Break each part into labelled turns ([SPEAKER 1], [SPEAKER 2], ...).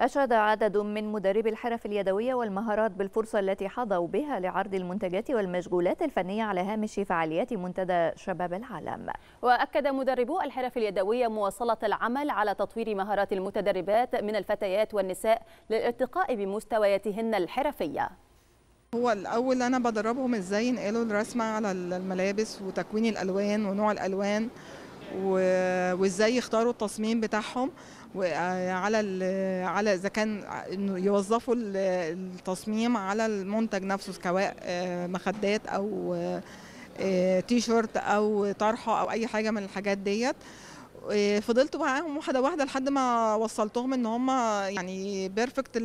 [SPEAKER 1] أشاد عدد من مدربي الحرف اليدوية والمهارات بالفرصة التي حظوا بها لعرض المنتجات والمشغولات الفنية على هامش فعاليات منتدى شباب العالم
[SPEAKER 2] وأكد مدربو الحرف اليدوية مواصلة العمل على تطوير مهارات المتدربات من الفتيات والنساء للارتقاء بمستوياتهن الحرفية
[SPEAKER 3] هو الاول انا بدربهم ازاي ينقلوا الرسمه على الملابس وتكوين الالوان ونوع الالوان وازاي يختاروا التصميم بتاعهم آه، على على اذا كان انه يوظفوا التصميم على المنتج نفسه سواء آه، مخدات او آه، تي شيرت او طرحه او اي حاجه من الحاجات ديت إيه، فضلت معاهم واحده واحده لحد ما وصلتهم ان هم يعني بيرفكت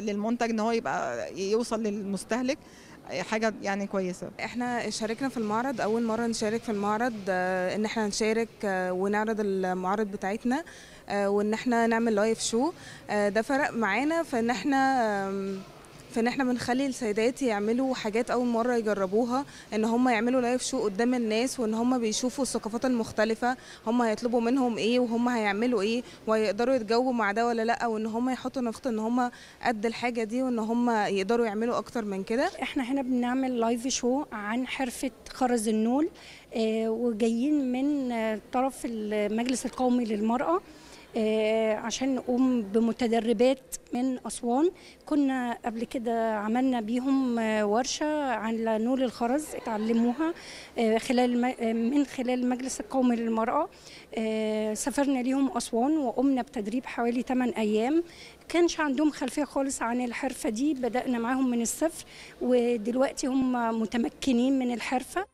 [SPEAKER 3] للمنتج ان هو يبقى يوصل للمستهلك إيه، حاجه يعني كويسه احنا شاركنا في المعرض اول مره نشارك في المعرض آه،
[SPEAKER 4] ان احنا نشارك آه، ونعرض المعارض بتاعتنا آه، وان احنا نعمل لايف شو ده فرق معانا في ان احنا فان احنا بنخلي السيدات يعملوا حاجات اول مره يجربوها ان هم يعملوا لايف شو قدام الناس وان هم بيشوفوا الثقافات المختلفه هم هيطلبوا منهم ايه وهم هيعملوا ايه ويقدروا يتجاوبوا مع ده ولا لا وان هم يحطوا نقطة ان هم قد الحاجه دي وان هم يقدروا يعملوا اكتر من كده احنا
[SPEAKER 5] هنا بنعمل لايف شو عن حرفه خرز النول آه، وجايين من آه، طرف المجلس القومي للمراه آه، عشان نقوم بمتدربات من أسوان كنا قبل كده عملنا بيهم آه، ورشة على نول الخرز اتعلموها آه، خلال من خلال المجلس القومي للمرأة سافرنا ليهم أسوان وقمنا بتدريب حوالي 8 أيام كانش عندهم خلفية خالص عن الحرفة دي بدأنا معاهم من الصفر ودلوقتي هم متمكنين من الحرفة